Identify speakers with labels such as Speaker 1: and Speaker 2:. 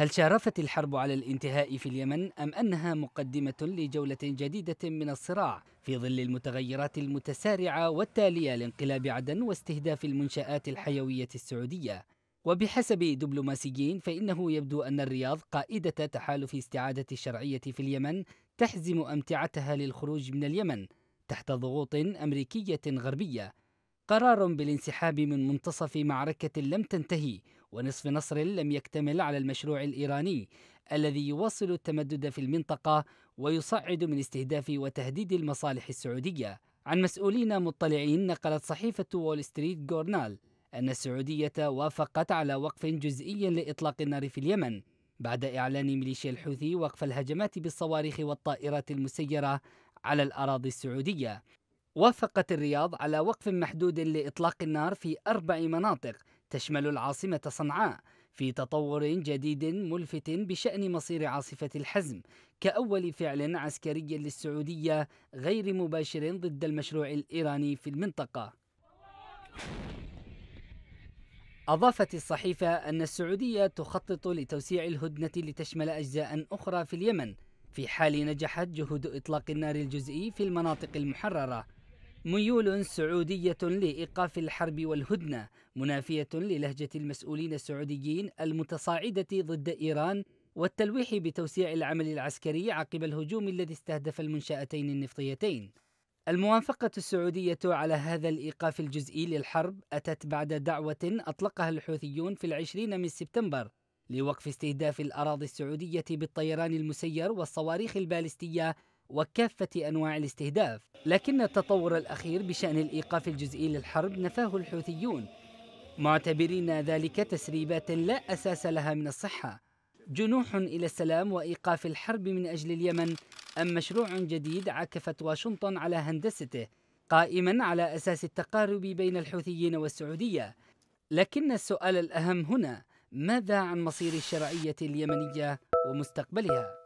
Speaker 1: هل شارفت الحرب على الانتهاء في اليمن أم أنها مقدمة لجولة جديدة من الصراع في ظل المتغيرات المتسارعة والتالية لانقلاب عدن واستهداف المنشآت الحيوية السعودية؟ وبحسب دبلوماسيين فإنه يبدو أن الرياض قائدة تحالف استعادة الشرعية في اليمن تحزم أمتعتها للخروج من اليمن تحت ضغوط أمريكية غربية قرار بالانسحاب من منتصف معركة لم تنتهي ونصف نصر لم يكتمل على المشروع الإيراني الذي يواصل التمدد في المنطقة ويصعد من استهداف وتهديد المصالح السعودية عن مسؤولين مطلعين نقلت صحيفة وول ستريت جورنال أن السعودية وافقت على وقف جزئي لإطلاق النار في اليمن بعد إعلان ميليشيا الحوثي وقف الهجمات بالصواريخ والطائرات المسيرة على الأراضي السعودية وافقت الرياض على وقف محدود لإطلاق النار في أربع مناطق تشمل العاصمة صنعاء في تطور جديد ملفت بشأن مصير عاصفة الحزم كأول فعل عسكري للسعودية غير مباشر ضد المشروع الإيراني في المنطقة أضافت الصحيفة أن السعودية تخطط لتوسيع الهدنة لتشمل أجزاء أخرى في اليمن في حال نجحت جهود إطلاق النار الجزئي في المناطق المحررة ميول سعودية لإيقاف الحرب والهدنة منافية للهجة المسؤولين السعوديين المتصاعدة ضد إيران والتلويح بتوسيع العمل العسكري عقب الهجوم الذي استهدف المنشأتين النفطيتين. الموافقة السعودية على هذا الإيقاف الجزئي للحرب أتت بعد دعوة أطلقها الحوثيون في العشرين من سبتمبر لوقف استهداف الأراضي السعودية بالطيران المسير والصواريخ البالستية وكافة أنواع الاستهداف لكن التطور الأخير بشأن الإيقاف الجزئي للحرب نفاه الحوثيون معتبرين ذلك تسريبات لا أساس لها من الصحة جنوح إلى السلام وإيقاف الحرب من أجل اليمن أم مشروع جديد عكفت واشنطن على هندسته قائما على أساس التقارب بين الحوثيين والسعودية لكن السؤال الأهم هنا ماذا عن مصير الشرعية اليمنية ومستقبلها؟